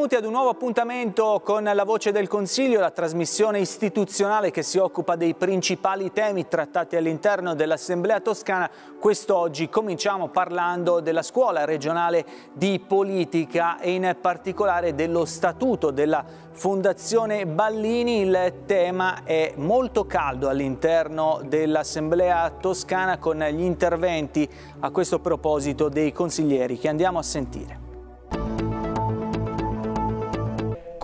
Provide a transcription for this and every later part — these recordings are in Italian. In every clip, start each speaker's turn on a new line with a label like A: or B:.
A: Benvenuti ad un nuovo appuntamento con La Voce del Consiglio, la trasmissione istituzionale che si occupa dei principali temi trattati all'interno dell'Assemblea Toscana. Quest'oggi cominciamo parlando della scuola regionale di politica e in particolare dello statuto della Fondazione Ballini. Il tema è molto caldo all'interno dell'Assemblea Toscana con gli interventi a questo proposito dei consiglieri che andiamo a sentire.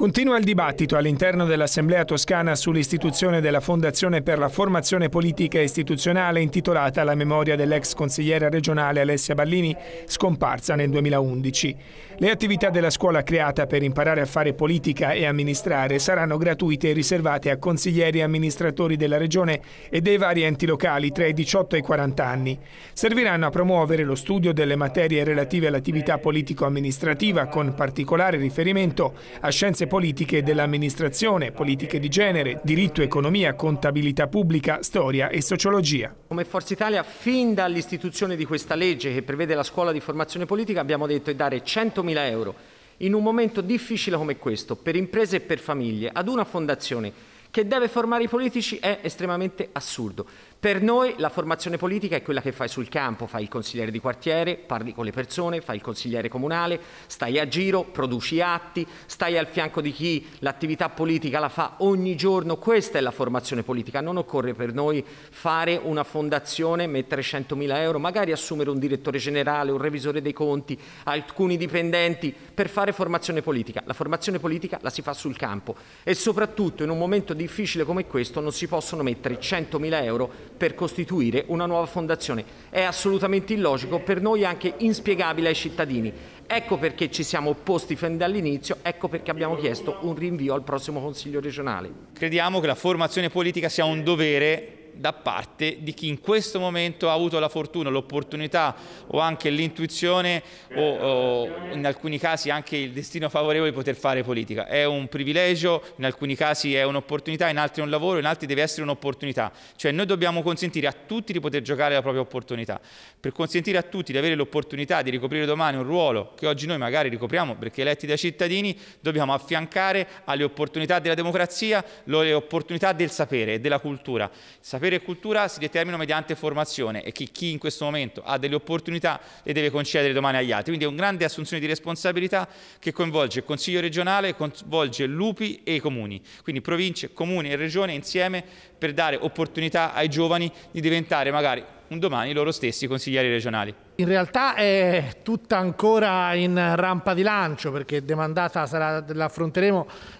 B: Continua il dibattito all'interno dell'Assemblea toscana sull'istituzione della Fondazione per la formazione politica istituzionale intitolata alla memoria dell'ex consigliera regionale Alessia Ballini, scomparsa nel 2011. Le attività della scuola creata per imparare a fare politica e amministrare saranno gratuite e riservate a consiglieri e amministratori della regione e dei vari enti locali tra i 18 e i 40 anni. Serviranno a promuovere lo studio delle materie relative all'attività politico-amministrativa con particolare riferimento a scienze politiche politiche dell'amministrazione, politiche di genere, diritto, economia, contabilità pubblica,
C: storia e sociologia. Come Forza Italia, fin dall'istituzione di questa legge che prevede la scuola di formazione politica, abbiamo detto di dare 100.000 euro in un momento difficile come questo, per imprese e per famiglie, ad una fondazione che deve formare i politici è estremamente assurdo. Per noi la formazione politica è quella che fai sul campo, fai il consigliere di quartiere, parli con le persone, fai il consigliere comunale, stai a giro, produci atti, stai al fianco di chi l'attività politica la fa ogni giorno, questa è la formazione politica, non occorre per noi fare una fondazione, mettere 100.000 euro, magari assumere un direttore generale, un revisore dei conti, alcuni dipendenti per fare formazione politica, la formazione politica la si fa sul campo e soprattutto in un momento difficile come questo non si possono mettere 100.000 euro per costituire una nuova fondazione. È assolutamente illogico, per noi anche inspiegabile ai cittadini. Ecco perché ci siamo opposti fin dall'inizio, ecco perché abbiamo
D: chiesto un rinvio al prossimo Consiglio regionale. Crediamo che la formazione politica sia un dovere da parte di chi in questo momento ha avuto la fortuna, l'opportunità o anche l'intuizione o, o, in alcuni casi anche il destino favorevole di poter fare politica. È un privilegio, in alcuni casi è un'opportunità, in altri è un lavoro, in altri deve essere un'opportunità. Cioè noi dobbiamo consentire a tutti di poter giocare la propria opportunità. Per consentire a tutti di avere l'opportunità di ricoprire domani un ruolo che oggi noi magari ricopriamo perché eletti dai cittadini, dobbiamo affiancare alle opportunità della democrazia le opportunità del sapere e della cultura. Sapere Sapere e cultura si determinano mediante formazione e che chi in questo momento ha delle opportunità le deve concedere domani agli altri. Quindi è una grande assunzione di responsabilità che coinvolge il Consiglio regionale, coinvolge l'UPI e i comuni. Quindi province, comuni e regione insieme per dare opportunità ai giovani di diventare magari un domani loro stessi consiglieri regionali.
E: In realtà è tutta ancora in rampa di lancio perché demandata sarà, la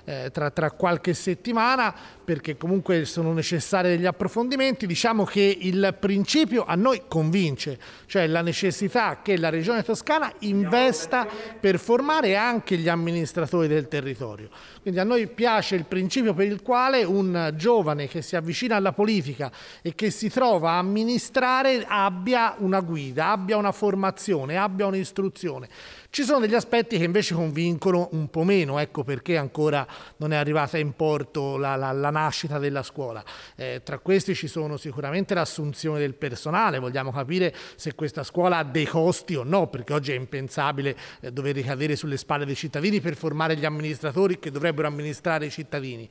E: eh, tra, tra, qualche settimana perché comunque sono necessari degli approfondimenti. Diciamo che il principio a noi convince, cioè la necessità che la Regione Toscana investa per formare anche gli amministratori del territorio. Quindi a noi piace il principio per il quale un giovane che si avvicina alla politica e che si trova a amministrare abbia una guida, abbia una una formazione, abbia un'istruzione, ci sono degli aspetti che invece convincono un po' meno, ecco perché ancora non è arrivata in porto la, la, la nascita della scuola. Eh, tra questi ci sono sicuramente l'assunzione del personale, vogliamo capire se questa scuola ha dei costi o no, perché oggi è impensabile eh, dover ricadere sulle spalle dei cittadini per formare gli amministratori che dovrebbero amministrare i cittadini.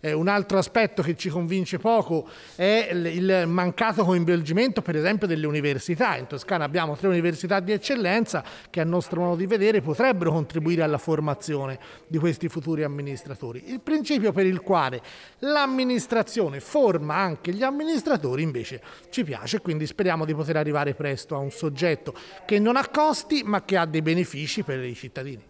E: Eh, un altro aspetto che ci convince poco è il mancato coinvolgimento per esempio delle università. In Toscana abbiamo tre università di eccellenza che a nostro modo di rivedere potrebbero contribuire alla formazione di questi futuri amministratori. Il principio per il quale l'amministrazione forma anche gli amministratori invece ci piace, quindi speriamo di poter arrivare presto a un soggetto che non ha costi ma che ha dei benefici per i cittadini.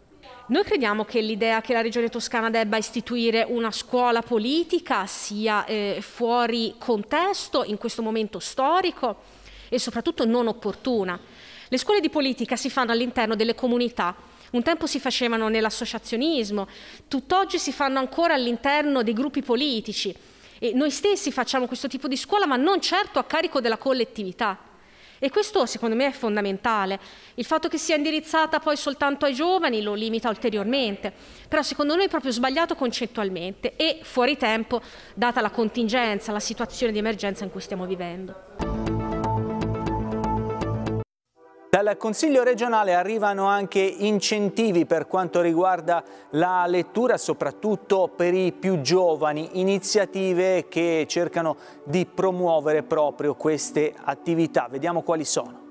F: Noi crediamo che l'idea che la Regione Toscana debba istituire una scuola politica sia eh, fuori contesto in questo momento storico e soprattutto non opportuna. Le scuole di politica si fanno all'interno delle comunità. Un tempo si facevano nell'associazionismo, tutt'oggi si fanno ancora all'interno dei gruppi politici. E noi stessi facciamo questo tipo di scuola, ma non certo a carico della collettività. E questo secondo me è fondamentale. Il fatto che sia indirizzata poi soltanto ai giovani lo limita ulteriormente, però secondo noi è proprio sbagliato concettualmente e fuori tempo data la contingenza, la situazione di emergenza in cui stiamo vivendo.
A: Dal Consiglio regionale arrivano anche incentivi per quanto riguarda la lettura, soprattutto per i più giovani, iniziative che cercano di promuovere proprio queste attività. Vediamo quali sono.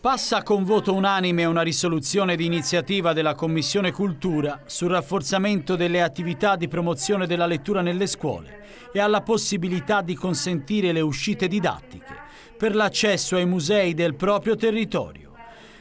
A: Passa con voto unanime una risoluzione di iniziativa della Commissione Cultura sul rafforzamento delle attività di promozione della lettura nelle scuole e alla possibilità di consentire le uscite didattiche per l'accesso ai musei del proprio territorio.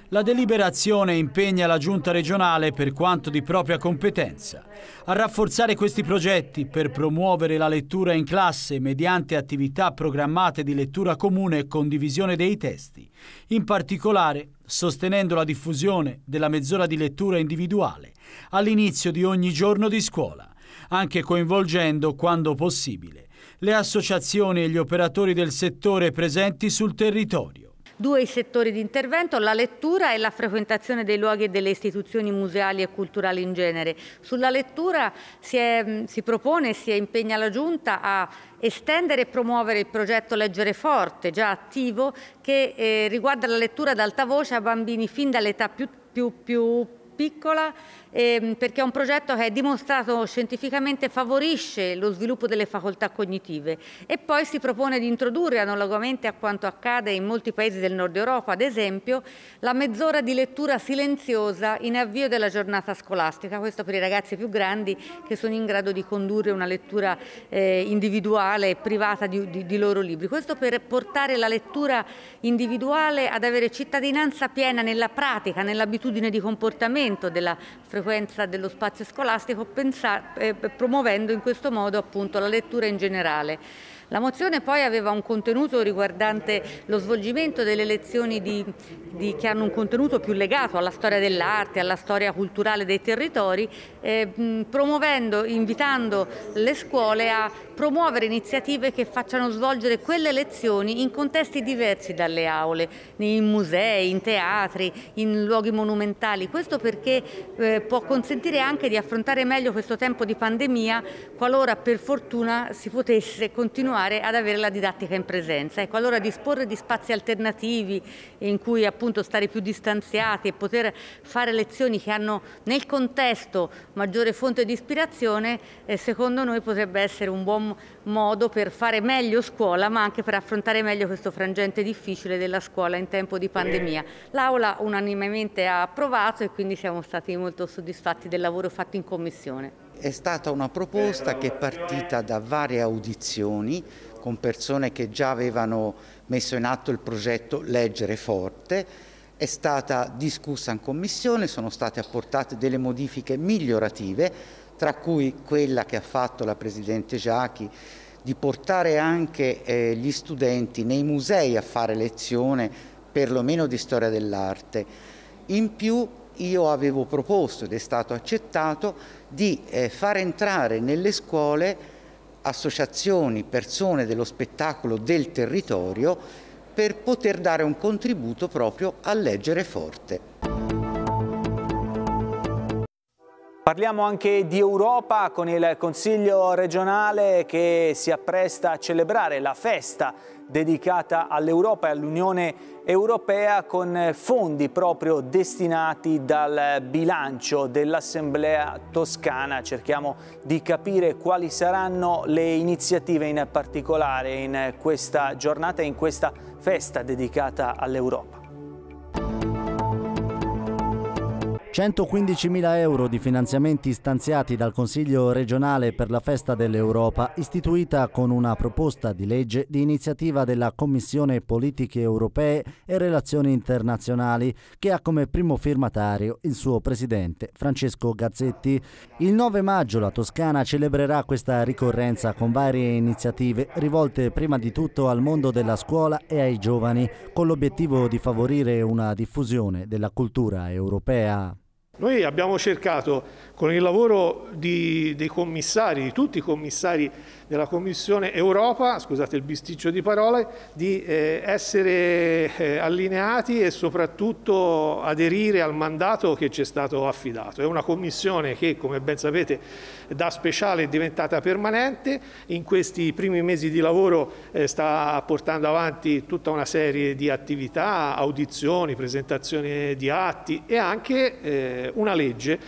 A: La deliberazione impegna la Giunta regionale, per quanto di propria competenza, a rafforzare questi progetti per promuovere la lettura in classe mediante attività programmate di lettura comune e condivisione dei testi, in particolare sostenendo la diffusione della mezz'ora di lettura individuale all'inizio di ogni giorno di scuola, anche coinvolgendo, quando possibile, le associazioni e gli operatori del settore presenti sul territorio.
F: Due i settori di intervento, la lettura e la frequentazione dei luoghi e delle istituzioni museali e culturali in genere. Sulla lettura si, è, mm, si propone e si impegna la Giunta a estendere e promuovere il progetto Leggere Forte, già attivo, che eh, riguarda la lettura ad alta voce a bambini fin dall'età più, più, più piccola ehm, perché è un progetto che è dimostrato scientificamente favorisce lo sviluppo delle facoltà cognitive e poi si propone di introdurre analogamente a quanto accade in molti paesi del nord Europa, ad esempio la mezz'ora di lettura silenziosa in avvio della giornata scolastica, questo per i ragazzi più grandi che sono in grado di condurre una lettura eh, individuale e privata di, di, di loro libri. Questo per portare la lettura individuale ad avere cittadinanza piena nella pratica, nell'abitudine di comportamento aumento della frequenza dello spazio scolastico pensa, eh, promuovendo in questo modo appunto la lettura in generale. La mozione poi aveva un contenuto riguardante lo svolgimento delle elezioni di, di, che hanno un contenuto più legato alla storia dell'arte, alla storia culturale dei territori, eh, promuovendo, invitando le scuole a promuovere iniziative che facciano svolgere quelle lezioni in contesti diversi dalle aule, in musei, in teatri, in luoghi monumentali. Questo perché eh, può consentire anche di affrontare meglio questo tempo di pandemia qualora per fortuna si potesse continuare continuare ad avere la didattica in presenza. Ecco, allora disporre di spazi alternativi in cui appunto stare più distanziati e poter fare lezioni che hanno nel contesto maggiore fonte di ispirazione, eh, secondo noi potrebbe essere un buon modo per fare meglio scuola, ma anche per affrontare meglio questo frangente difficile della scuola in tempo di pandemia. L'Aula unanimemente ha approvato e quindi siamo stati molto soddisfatti del lavoro fatto in Commissione.
C: È stata una proposta che è partita da varie audizioni con persone che già avevano messo in atto il progetto Leggere Forte, è stata discussa in commissione, sono state apportate delle modifiche migliorative, tra cui quella che ha fatto la Presidente Giachi di portare anche eh, gli studenti nei musei a fare lezione perlomeno di storia dell'arte. In più io avevo proposto ed è stato accettato di eh, far entrare nelle scuole associazioni, persone dello spettacolo del territorio per poter dare un contributo proprio a leggere forte.
A: Parliamo anche di Europa con il Consiglio regionale che si appresta a celebrare la festa dedicata all'Europa e all'Unione Europea con fondi proprio destinati dal bilancio dell'Assemblea Toscana. Cerchiamo di capire quali saranno le iniziative in particolare in questa giornata e in questa festa dedicata all'Europa. 115.000 euro di finanziamenti stanziati dal Consiglio regionale per la Festa dell'Europa, istituita con una proposta di legge di iniziativa della Commissione Politiche Europee e Relazioni Internazionali, che ha come primo firmatario il suo presidente Francesco Gazzetti. Il 9 maggio la Toscana celebrerà questa ricorrenza con varie iniziative rivolte prima di tutto al mondo della scuola e ai giovani, con l'obiettivo di favorire una diffusione della cultura europea.
G: Noi abbiamo cercato con il lavoro di, dei commissari, di tutti i commissari della Commissione Europa, scusate il bisticcio di parole, di eh, essere eh, allineati e soprattutto aderire al mandato che ci è stato affidato. È una commissione che, come ben sapete, da speciale è diventata permanente, in questi primi mesi di lavoro eh, sta portando avanti tutta una serie di attività, audizioni, presentazioni di atti e anche eh, eh, una legge,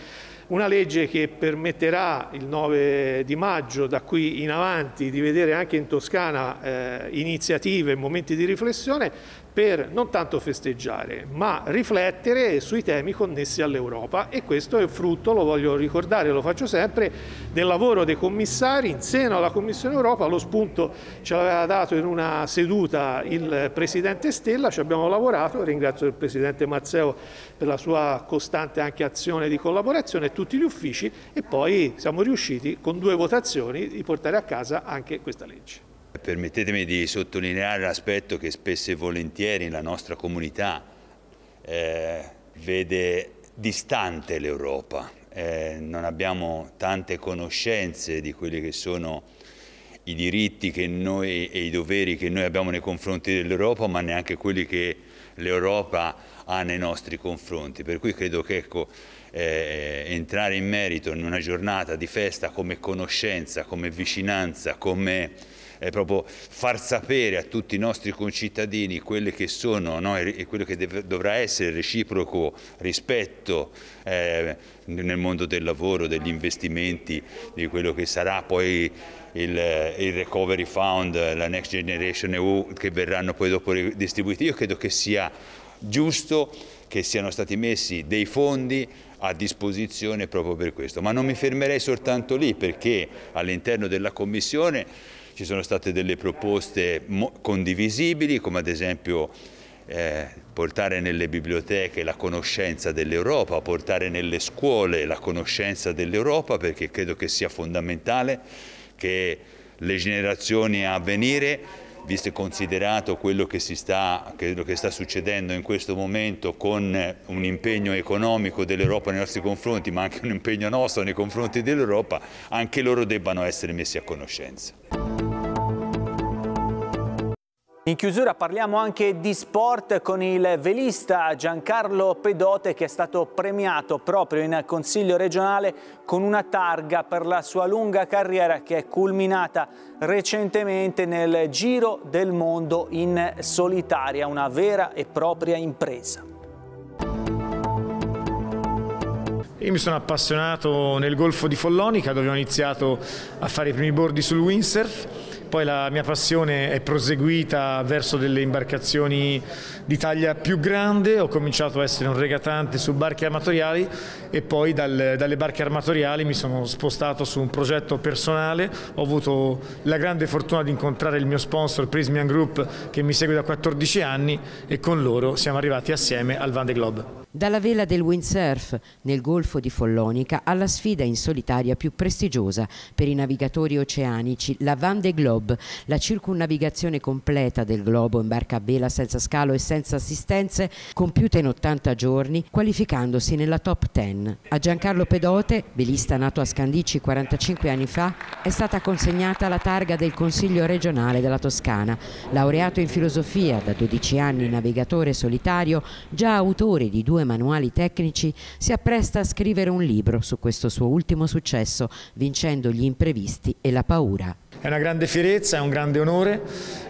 G: una legge che permetterà il 9 di maggio da qui in avanti di vedere anche in Toscana eh, iniziative, momenti di riflessione per non tanto festeggiare, ma riflettere sui temi connessi all'Europa e questo è frutto, lo voglio ricordare, lo faccio sempre, del lavoro dei commissari in seno alla Commissione Europa, lo spunto ce l'aveva dato in una seduta il Presidente Stella, ci abbiamo lavorato, ringrazio il Presidente Mazzeo per la sua costante anche azione di collaborazione e tutti gli uffici e poi siamo riusciti con due votazioni di portare a casa anche questa legge.
D: Permettetemi di sottolineare l'aspetto che spesso e volentieri la nostra comunità eh, vede distante l'Europa. Eh, non abbiamo tante conoscenze di quelli che sono i diritti noi, e i doveri che noi abbiamo nei confronti dell'Europa, ma neanche quelli che l'Europa ha nei nostri confronti. Per cui credo che ecco, eh, entrare in merito in una giornata di festa come conoscenza, come vicinanza, come è proprio far sapere a tutti i nostri concittadini quelle che sono no, e quello che deve, dovrà essere il reciproco rispetto eh, nel mondo del lavoro, degli investimenti, di quello che sarà poi il, il, Recovery Fund, la Next Generation EU che verranno poi dopo distribuiti. Io credo che sia giusto che siano stati messi dei fondi a disposizione proprio per questo, ma non mi fermerei soltanto lì perché all'interno della Commissione ci sono state delle proposte condivisibili come ad esempio eh, portare nelle biblioteche la conoscenza dell'Europa, portare nelle scuole la conoscenza dell'Europa perché credo che sia fondamentale che le generazioni a venire, visto e considerato quello che, sta, quello che sta succedendo in questo momento con un impegno economico dell'Europa nei nostri confronti, ma anche un impegno nostro nei confronti dell'Europa, anche loro debbano essere messi a conoscenza.
A: In chiusura parliamo anche di sport con il velista Giancarlo Pedote che è stato premiato proprio in Consiglio regionale con una targa per la sua lunga carriera che è culminata recentemente nel Giro del Mondo in solitaria, una vera e propria impresa.
B: Io mi sono appassionato nel Golfo di Follonica dove ho iniziato a fare i primi bordi sul windsurf poi la mia passione è proseguita verso delle imbarcazioni di taglia più grande, ho cominciato a essere un regatante su barche armatoriali e poi dal, dalle barche armatoriali mi sono spostato su un progetto personale, ho avuto la grande fortuna di incontrare il mio sponsor Prismian Group che mi segue da 14 anni e con loro siamo arrivati assieme al Van de Globe.
F: Dalla vela del windsurf nel golfo di Follonica alla sfida in solitaria più prestigiosa per i navigatori oceanici, la Van de Globe Globe. La circunnavigazione completa del globo in barca a vela senza scalo e senza assistenze, compiuta in 80 giorni, qualificandosi nella top 10. A Giancarlo Pedote, velista nato a Scandici 45 anni fa, è stata consegnata la targa del Consiglio regionale della Toscana. Laureato in filosofia, da 12 anni navigatore solitario, già autore di due manuali tecnici, si appresta a scrivere un libro su questo suo ultimo successo, vincendo gli imprevisti e la paura.
B: È una grande fierezza, è un grande onore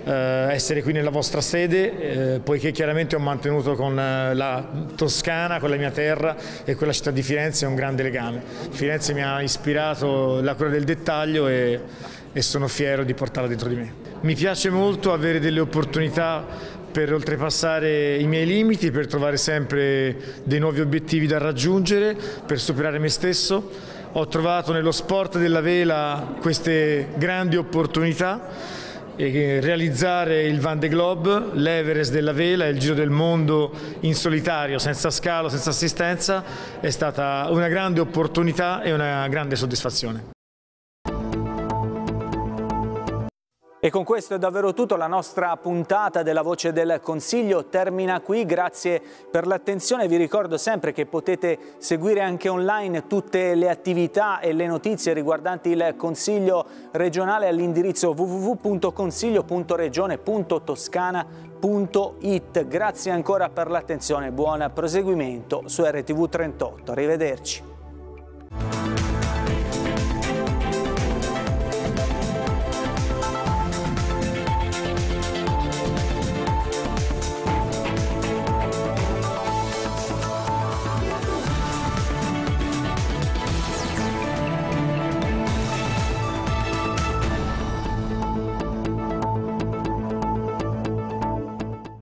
B: eh, essere qui nella vostra sede, eh, poiché chiaramente ho mantenuto con eh, la Toscana, con la mia terra e con la città di Firenze un grande legame. Firenze mi ha ispirato la cura del dettaglio e, e sono fiero di portarla dentro di me. Mi piace molto avere delle opportunità per oltrepassare i miei limiti, per trovare sempre dei nuovi obiettivi da raggiungere, per superare me stesso ho trovato nello sport della vela queste grandi opportunità e realizzare il Van de Globe, l'Everest della vela e il Giro del Mondo in solitario, senza scalo, senza assistenza, è stata una grande opportunità e una grande soddisfazione.
A: E con questo è davvero tutto, la nostra puntata della Voce del Consiglio termina qui, grazie per l'attenzione, vi ricordo sempre che potete seguire anche online tutte le attività e le notizie riguardanti il Consiglio regionale all'indirizzo www.consiglio.regione.toscana.it. Grazie ancora per l'attenzione, buon proseguimento su RTV 38, arrivederci.